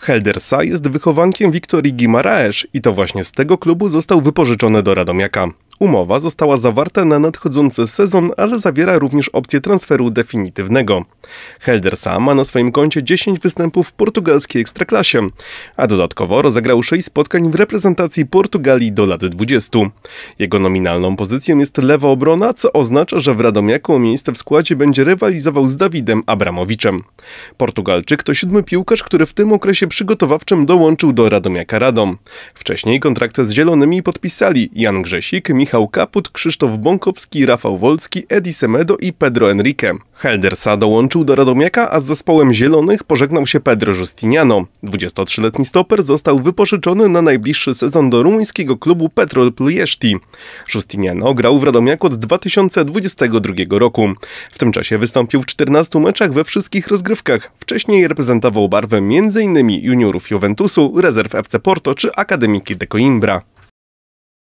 Heldersa jest wychowankiem Wiktorii Gimaraesz i to właśnie z tego klubu został wypożyczony do Radomiaka. Umowa została zawarta na nadchodzący sezon, ale zawiera również opcję transferu definitywnego. Heldersa ma na swoim koncie 10 występów w portugalskiej ekstraklasie, a dodatkowo rozegrał 6 spotkań w reprezentacji Portugalii do lat 20. Jego nominalną pozycją jest lewa obrona, co oznacza, że w Radomiaku o miejsce w składzie będzie rywalizował z Dawidem Abramowiczem. Portugalczyk to siódmy piłkarz, który w tym okresie przygotowawczym dołączył do Radomiaka Radom. Wcześniej kontrakt z Zielonymi podpisali Jan Grzesik, Michał Michał Kaput, Krzysztof Bąkowski, Rafał Wolski, Edi Semedo i Pedro Enrique. Heldersa dołączył do Radomiaka, a z zespołem Zielonych pożegnał się Pedro Justiniano. 23-letni stoper został wypożyczony na najbliższy sezon do rumuńskiego klubu Petrol Pljeszti. Justiniano grał w Radomiaku od 2022 roku. W tym czasie wystąpił w 14 meczach we wszystkich rozgrywkach. Wcześniej reprezentował barwę m.in. juniorów Juventusu, rezerw FC Porto czy Akademiki de Coimbra.